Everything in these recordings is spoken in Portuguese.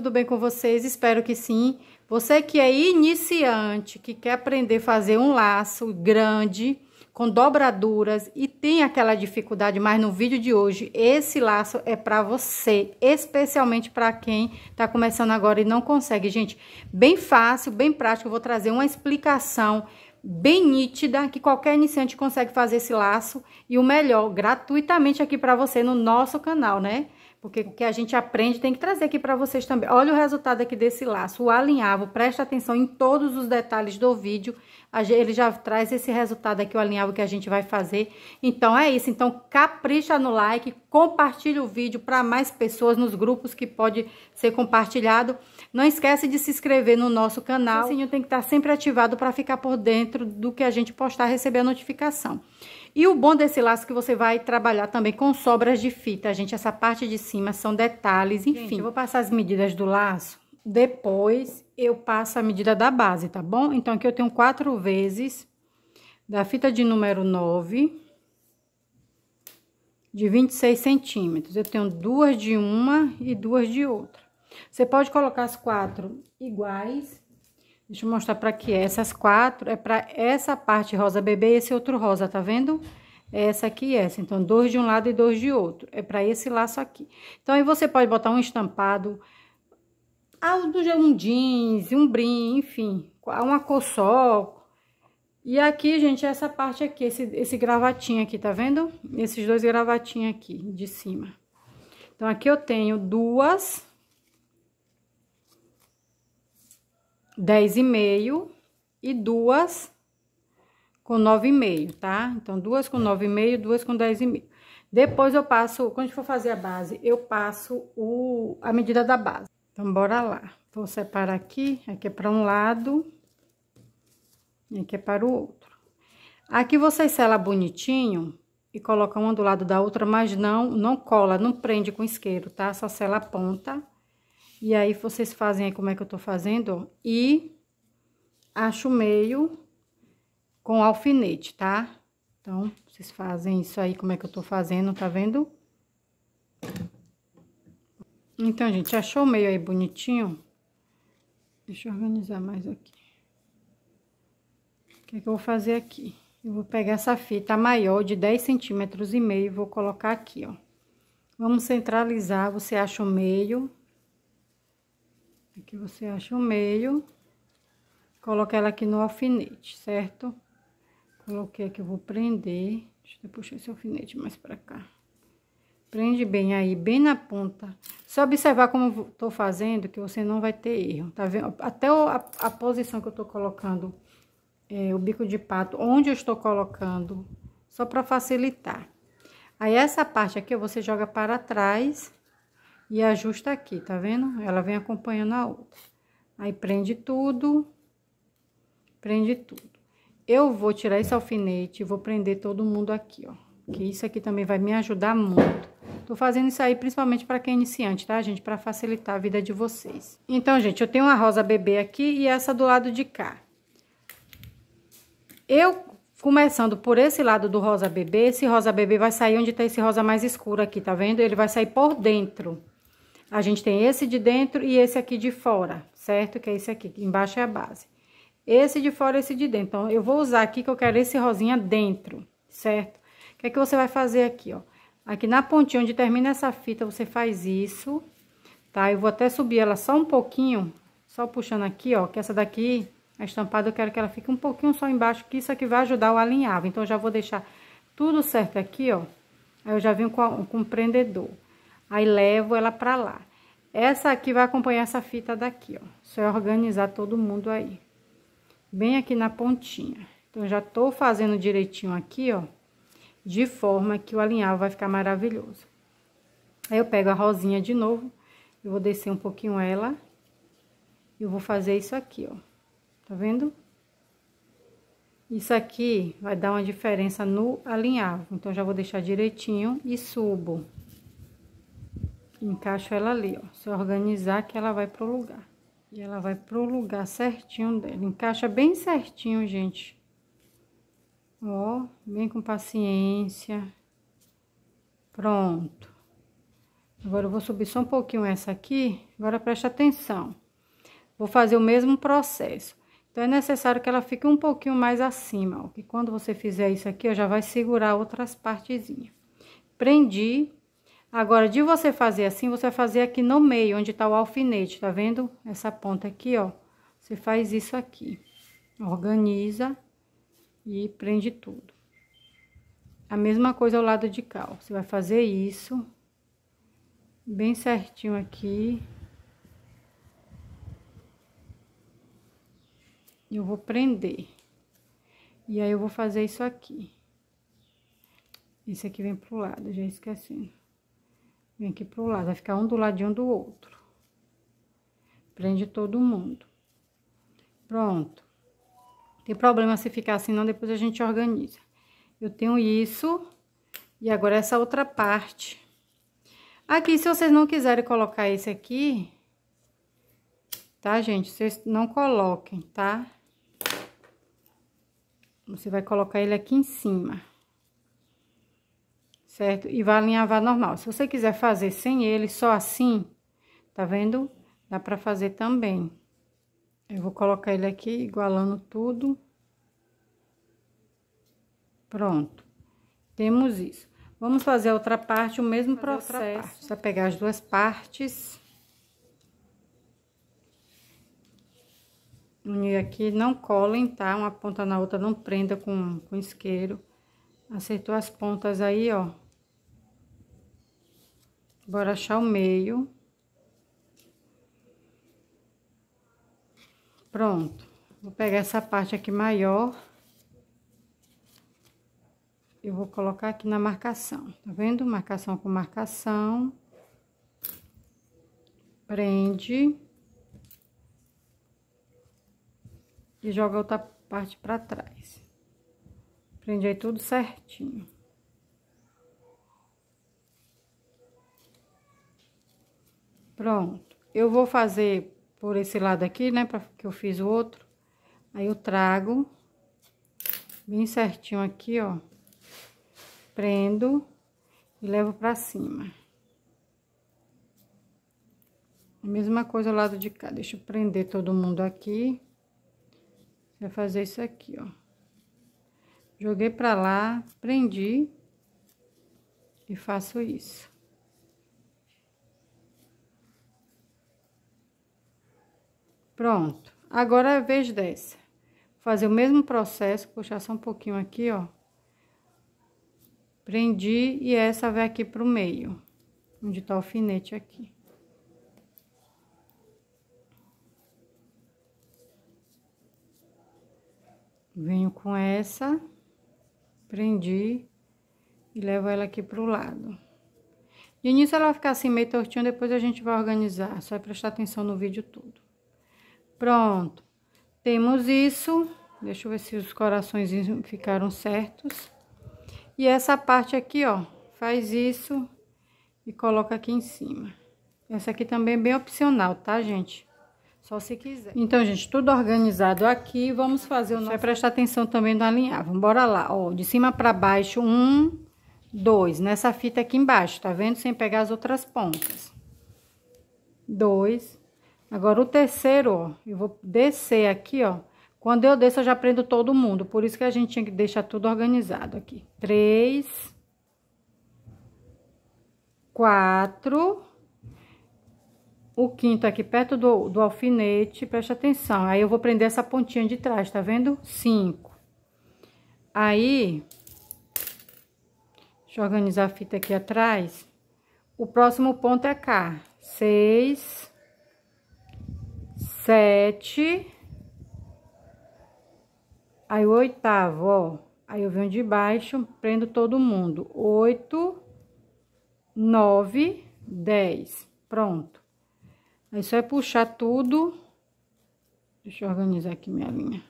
tudo bem com vocês? Espero que sim. Você que é iniciante, que quer aprender a fazer um laço grande, com dobraduras e tem aquela dificuldade, mas no vídeo de hoje esse laço é para você, especialmente para quem está começando agora e não consegue. Gente, bem fácil, bem prático, eu vou trazer uma explicação bem nítida que qualquer iniciante consegue fazer esse laço e o melhor, gratuitamente aqui para você no nosso canal, né? Porque o que a gente aprende tem que trazer aqui para vocês também. Olha o resultado aqui desse laço. O alinhavo, presta atenção em todos os detalhes do vídeo. Ele já traz esse resultado aqui, o alinhavo que a gente vai fazer. Então, é isso. Então, capricha no like, compartilha o vídeo para mais pessoas nos grupos que pode ser compartilhado. Não esquece de se inscrever no nosso canal. O sininho tem que estar tá sempre ativado para ficar por dentro do que a gente postar, receber a notificação. E o bom desse laço é que você vai trabalhar também com sobras de fita, gente. Essa parte de cima são detalhes, enfim. Gente, eu vou passar as medidas do laço, depois eu passo a medida da base, tá bom? Então, aqui eu tenho quatro vezes da fita de número 9 de 26 centímetros. Eu tenho duas de uma e duas de outra. Você pode colocar as quatro iguais Deixa eu mostrar pra que é. Essas quatro é pra essa parte rosa bebê e esse outro rosa, tá vendo? essa aqui e essa. Então, dois de um lado e dois de outro. É pra esse laço aqui. Então, aí você pode botar um estampado, ah, um jeans, um brim, enfim, uma cor só. E aqui, gente, essa parte aqui, esse, esse gravatinho aqui, tá vendo? Esses dois gravatinhos aqui de cima. Então, aqui eu tenho duas dez e meio e duas com nove e meio, tá? Então, duas com nove e meio, duas com dez e meio. Depois eu passo, quando for fazer a base, eu passo o, a medida da base. Então, bora lá. Vou separar aqui, aqui é para um lado, e aqui é para o outro. Aqui vocês sela bonitinho e coloca uma do lado da outra, mas não, não cola, não prende com isqueiro, tá? Só sela a ponta e aí, vocês fazem aí como é que eu tô fazendo, E acho o meio com alfinete, tá? Então, vocês fazem isso aí como é que eu tô fazendo, tá vendo? Então, gente, achou o meio aí bonitinho? Deixa eu organizar mais aqui. O que, é que eu vou fazer aqui? Eu vou pegar essa fita maior de 10 centímetros e meio e vou colocar aqui, ó. Vamos centralizar, você acha o meio Aqui você acha o meio, coloca ela aqui no alfinete, certo? Coloquei aqui, eu vou prender, deixa eu puxar esse alfinete mais pra cá. Prende bem aí, bem na ponta. Só observar como eu tô fazendo, que você não vai ter erro, tá vendo? Até a, a posição que eu tô colocando é, o bico de pato, onde eu estou colocando, só pra facilitar. Aí, essa parte aqui, você joga para trás e ajusta aqui, tá vendo? Ela vem acompanhando a outra. Aí, prende tudo, prende tudo. Eu vou tirar esse alfinete e vou prender todo mundo aqui, ó. Que isso aqui também vai me ajudar muito. Tô fazendo isso aí principalmente para quem é iniciante, tá, gente? Para facilitar a vida de vocês. Então, gente, eu tenho uma rosa bebê aqui e essa do lado de cá. Eu Começando por esse lado do rosa bebê, esse rosa bebê vai sair onde tá esse rosa mais escuro aqui, tá vendo? Ele vai sair por dentro. A gente tem esse de dentro e esse aqui de fora, certo? Que é esse aqui, embaixo é a base. Esse de fora e esse de dentro. Então, eu vou usar aqui que eu quero esse rosinha dentro, certo? O que é que você vai fazer aqui, ó? Aqui na pontinha onde termina essa fita, você faz isso, tá? Eu vou até subir ela só um pouquinho, só puxando aqui, ó, que essa daqui, a estampada, eu quero que ela fique um pouquinho só embaixo, que isso aqui vai ajudar o alinhavo. Então, eu já vou deixar tudo certo aqui, ó. Aí, eu já vim com, a, com o prendedor. Aí levo ela pra lá. Essa aqui vai acompanhar essa fita daqui, ó. Só é organizar todo mundo aí. Bem aqui na pontinha. Então, já tô fazendo direitinho aqui, ó. De forma que o alinhavo vai ficar maravilhoso. Aí, eu pego a rosinha de novo. Eu vou descer um pouquinho ela. E eu vou fazer isso aqui, ó. Tá vendo? Isso aqui vai dar uma diferença no alinhavo. Então, já vou deixar direitinho e subo encaixo ela ali, ó. Se organizar que ela vai pro lugar. E ela vai pro lugar certinho dela. Encaixa bem certinho, gente. Ó, bem com paciência. Pronto. Agora eu vou subir só um pouquinho essa aqui. Agora preste atenção. Vou fazer o mesmo processo. Então, é necessário que ela fique um pouquinho mais acima, ó. Que quando você fizer isso aqui, ó, já vai segurar outras partezinhas. Prendi, Agora, de você fazer assim, você vai fazer aqui no meio, onde tá o alfinete, tá vendo? Essa ponta aqui, ó. Você faz isso aqui. Organiza e prende tudo. A mesma coisa ao lado de cá, ó. Você vai fazer isso. Bem certinho aqui. Eu vou prender. E aí, eu vou fazer isso aqui. Esse aqui vem pro lado, já esquecendo. Vem aqui pro lado, vai ficar um do ladinho do outro. Prende todo mundo. Pronto. Tem problema se ficar assim, não, depois a gente organiza. Eu tenho isso, e agora essa outra parte. Aqui, se vocês não quiserem colocar esse aqui, tá, gente? Vocês não coloquem, tá? Você vai colocar ele aqui em cima certo? E vai alinhavar normal. Se você quiser fazer sem ele, só assim, tá vendo? Dá pra fazer também. Eu vou colocar ele aqui, igualando tudo. Pronto. Temos isso. Vamos fazer a outra parte, o mesmo processo. Você vai pegar as duas partes. Unir aqui, não colem, tá? Uma ponta na outra, não prenda com, com isqueiro. Acertou as pontas aí, ó. Bora achar o meio. Pronto. Vou pegar essa parte aqui maior. Eu vou colocar aqui na marcação. Tá vendo? Marcação com marcação. Prende. E joga outra parte pra trás. Prendi aí tudo certinho. Pronto. Eu vou fazer por esse lado aqui, né, pra, que eu fiz o outro. Aí eu trago bem certinho aqui, ó. Prendo e levo pra cima. A mesma coisa o lado de cá. Deixa eu prender todo mundo aqui. Vai fazer isso aqui, ó. Joguei pra lá, prendi e faço isso. Pronto. Agora é a vez dessa. Vou fazer o mesmo processo, puxar só um pouquinho aqui, ó. Prendi e essa vai aqui pro meio, onde tá o alfinete aqui. Venho com essa. Prendi e levo ela aqui pro lado. De início ela vai ficar assim meio tortinha, depois a gente vai organizar. Só é prestar atenção no vídeo tudo. Pronto. Temos isso. Deixa eu ver se os corações ficaram certos. E essa parte aqui, ó, faz isso e coloca aqui em cima. Essa aqui também é bem opcional, tá, gente? Só se quiser. Então, gente, tudo organizado aqui. Vamos fazer o nosso... Vai prestar atenção também no alinhavo. Bora lá, ó. De cima pra baixo, um, dois. Nessa fita aqui embaixo, tá vendo? Sem pegar as outras pontas. Dois. Agora, o terceiro, ó. Eu vou descer aqui, ó. Quando eu desço, eu já prendo todo mundo. Por isso que a gente tinha que deixar tudo organizado aqui. Três. Quatro o quinto aqui perto do, do alfinete, preste atenção. Aí eu vou prender essa pontinha de trás, tá vendo? Cinco. Aí, deixa eu organizar a fita aqui atrás. O próximo ponto é cá. Seis, sete, aí o oitavo, ó. Aí eu venho de baixo, prendo todo mundo. Oito, nove, dez. Pronto. Aí só é puxar tudo. Deixa eu organizar aqui minha linha.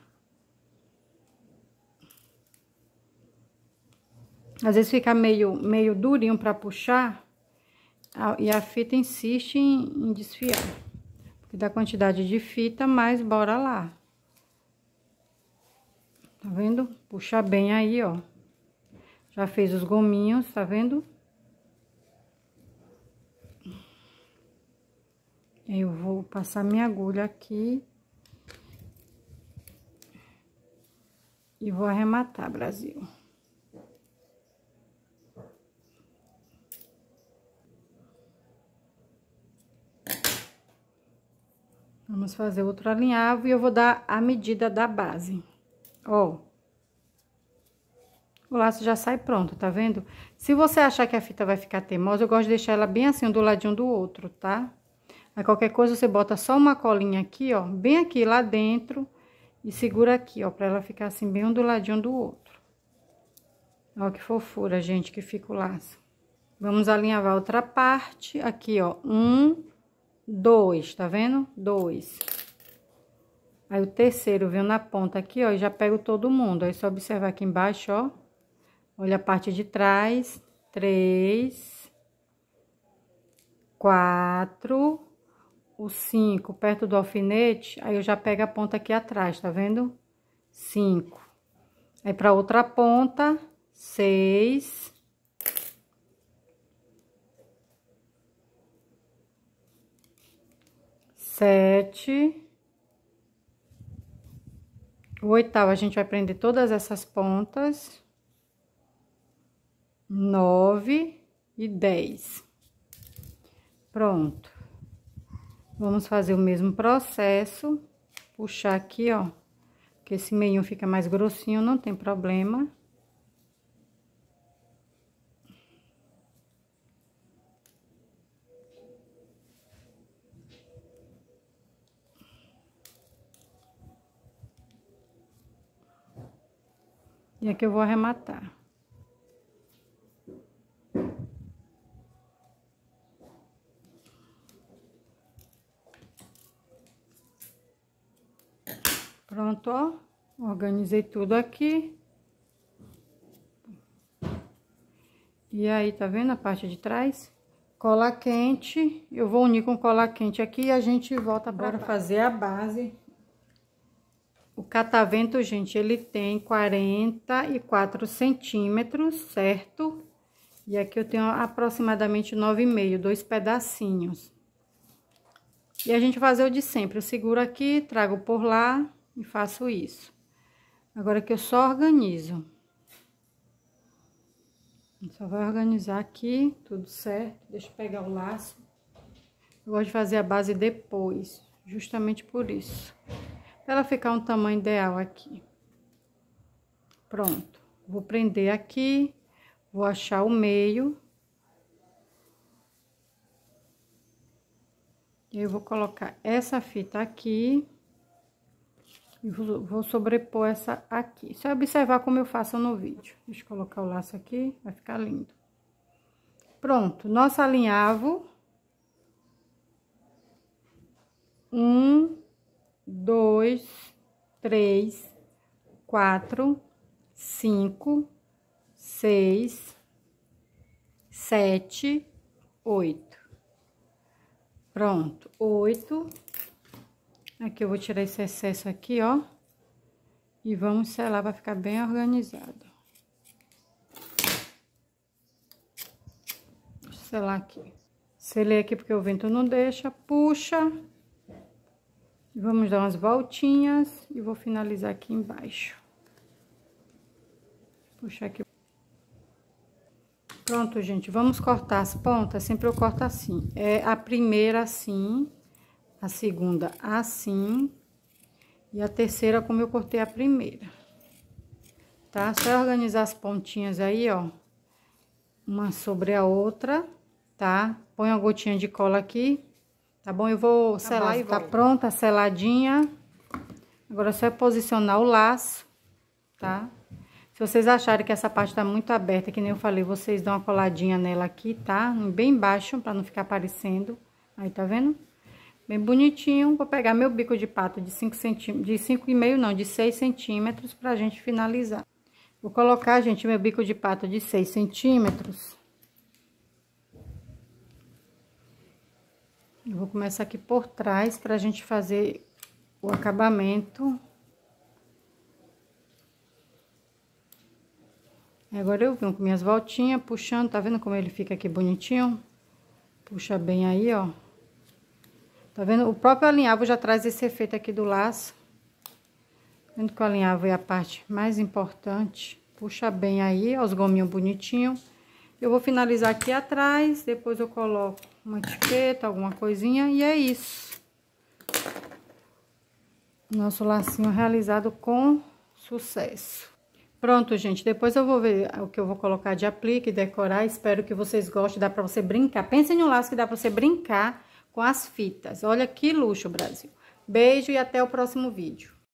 Às vezes fica meio, meio durinho para puxar, e a fita insiste em, em desfiar. Porque dá quantidade de fita, Mas bora lá. Tá vendo? Puxa bem aí, ó. Já fez os gominhos, tá vendo? Eu vou passar minha agulha aqui. E vou arrematar, Brasil. Vamos fazer outro alinhavo e eu vou dar a medida da base. Ó. O laço já sai pronto, tá vendo? Se você achar que a fita vai ficar teimosa, eu gosto de deixar ela bem assim, um do ladinho do outro, tá? Tá? Aí qualquer coisa você bota só uma colinha aqui, ó, bem aqui lá dentro e segura aqui, ó, pra ela ficar assim bem um do ladinho do outro. Ó que fofura, gente, que fica o laço. Vamos alinhavar outra parte, aqui, ó, um, dois, tá vendo? Dois. Aí o terceiro veio na ponta aqui, ó, e já pego todo mundo. Aí só observar aqui embaixo, ó. Olha a parte de trás, três, quatro, o 5 perto do alfinete, aí eu já pego a ponta aqui atrás, tá vendo? 5. Aí, pra outra ponta, 6. Sete. O oitavo, a gente vai prender todas essas pontas. Nove e dez. Pronto. Vamos fazer o mesmo processo, puxar aqui, ó, que esse meio fica mais grossinho, não tem problema. E aqui eu vou arrematar. Pronto, ó. Organizei tudo aqui. E aí, tá vendo a parte de trás? Cola quente. Eu vou unir com cola quente aqui e a gente volta para fazer a base. O catavento, gente, ele tem 44 centímetros, certo? E aqui eu tenho aproximadamente 9,5, dois pedacinhos. E a gente fazer o de sempre. Eu seguro aqui, trago por lá e faço isso. Agora que eu só organizo. Só vai organizar aqui, tudo certo. Deixa eu pegar o laço. Eu gosto de fazer a base depois, justamente por isso. Pra ela ficar um tamanho ideal aqui. Pronto. Vou prender aqui, vou achar o meio. E eu vou colocar essa fita aqui e vou sobrepor essa aqui. Só observar como eu faço no vídeo. Deixa eu colocar o laço aqui, vai ficar lindo. Pronto, nosso alinhavo. Um, dois, três, quatro, cinco, seis, sete, oito. Pronto, oito Aqui eu vou tirar esse excesso aqui, ó. E vamos selar para ficar bem organizado. Selar aqui. Selei aqui porque o vento não deixa. Puxa. Vamos dar umas voltinhas e vou finalizar aqui embaixo. Puxar aqui. Pronto, gente. Vamos cortar as pontas. Sempre eu corto assim. É a primeira assim a segunda assim, e a terceira como eu cortei a primeira. Tá? Só organizar as pontinhas aí, ó, uma sobre a outra, tá? Põe uma gotinha de cola aqui, tá bom? Eu vou tá selar, tá, tá pronta, seladinha. Agora é só é posicionar o laço, tá? Se vocês acharem que essa parte tá muito aberta, que nem eu falei, vocês dão uma coladinha nela aqui, tá? Bem baixo, pra não ficar aparecendo. Aí, tá vendo? bem bonitinho. Vou pegar meu bico de pato de 5 centímetros, de meio não, de 6 centímetros pra gente finalizar. Vou colocar, gente, meu bico de pato de 6 centímetros. Eu vou começar aqui por trás pra gente fazer o acabamento. Agora eu venho com minhas voltinhas, puxando, tá vendo como ele fica aqui bonitinho? Puxa bem aí, ó. Tá vendo? O próprio alinhavo já traz esse efeito aqui do laço. Vendo que o alinhavo é a parte mais importante. Puxa bem aí, ó, os gominhos bonitinho. Eu vou finalizar aqui atrás, depois eu coloco uma etiqueta, alguma coisinha, e é isso. Nosso lacinho realizado com sucesso. Pronto, gente, depois eu vou ver o que eu vou colocar de aplique, decorar, espero que vocês gostem, dá pra você brincar. Pensem no laço que dá pra você brincar com as fitas. Olha que luxo, Brasil. Beijo e até o próximo vídeo.